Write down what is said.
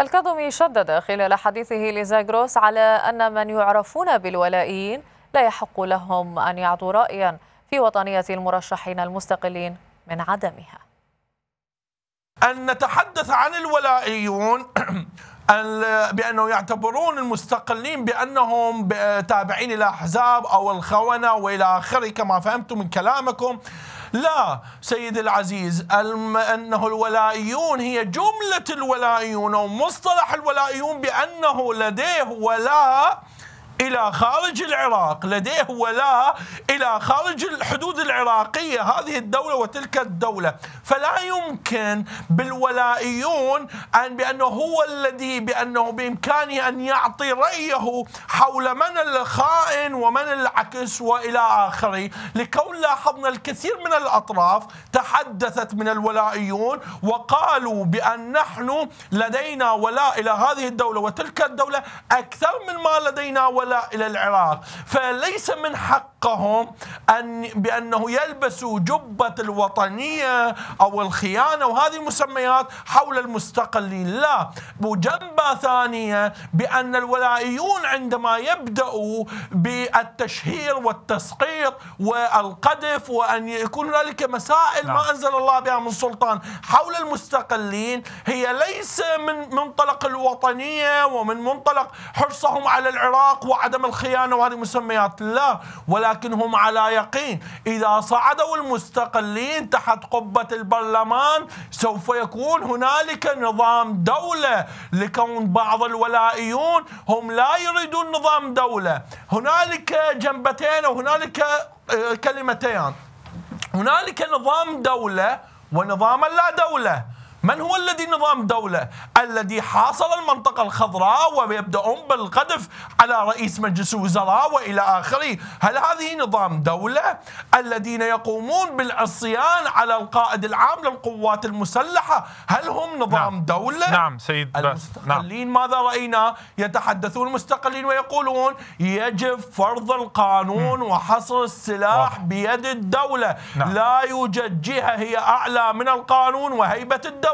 الكاظمي شدد خلال حديثه لزاغروس على أن من يعرفون بالولائيين لا يحق لهم أن يعطوا رأيا في وطنية المرشحين المستقلين من عدمها أن نتحدث عن الولائيون بأنه يعتبرون المستقلين بأنهم تابعين إلى أحزاب أو الخونة وإلى آخره كما فهمت من كلامكم لا سيد العزيز أنه الولائيون هي جملة الولائيون أو مصطلح الولائيون بأنه لديه ولاء إلى خارج العراق لديه ولاء إلى خارج الحدود العراقية هذه الدولة وتلك الدولة فلا يمكن بالولائيون أن بأنه هو الذي بأنه بإمكانه أن يعطي رأيه حول من الخائن ومن العكس وإلى آخره لكون لاحظنا الكثير من الأطراف تحدثت من الولائيون وقالوا بأن نحن لدينا ولاء إلى هذه الدولة وتلك الدولة أكثر من ما لدينا ولاء إلى العراق فليس من حقهم أن بأنه يلبسوا جبة الوطنية أو الخيانة وهذه المسميات حول المستقلين لا وجنبة ثانية بأن الولائيون عندما يبدأوا بالتشهير والتسقيط والقذف وأن يكون هنالك مسائل ما نعم. أنزل الله بها من سلطان حول المستقلين هي ليس من منطلق الوطنية ومن منطلق حرصهم على العراق وعدم الخيانة وهذه المسميات لا ولكن هم على يقين إذا صعدوا المستقلين تحت قبة البرلمان سوف يكون هنالك نظام دولة لكون بعض الولائيون هم لا يريدون نظام دولة هنالك جنبتين أو هنالك آه، كلمتين هنالك نظام دولة ونظام لا دولة من هو الذي نظام دولة الذي حاصر المنطقة الخضراء ويبدأون بالقذف على رئيس مجلس الوزراء وإلى آخره هل هذه نظام دولة الذين يقومون بالعصيان على القائد العام للقوات المسلحة هل هم نظام نعم. دولة نعم سيد نعم. المستقلين نعم. ماذا رأينا يتحدثون المستقلين ويقولون يجب فرض القانون م. وحصر السلاح واضح. بيد الدولة نعم. لا يوجد جهة هي أعلى من القانون وهيبة الدولة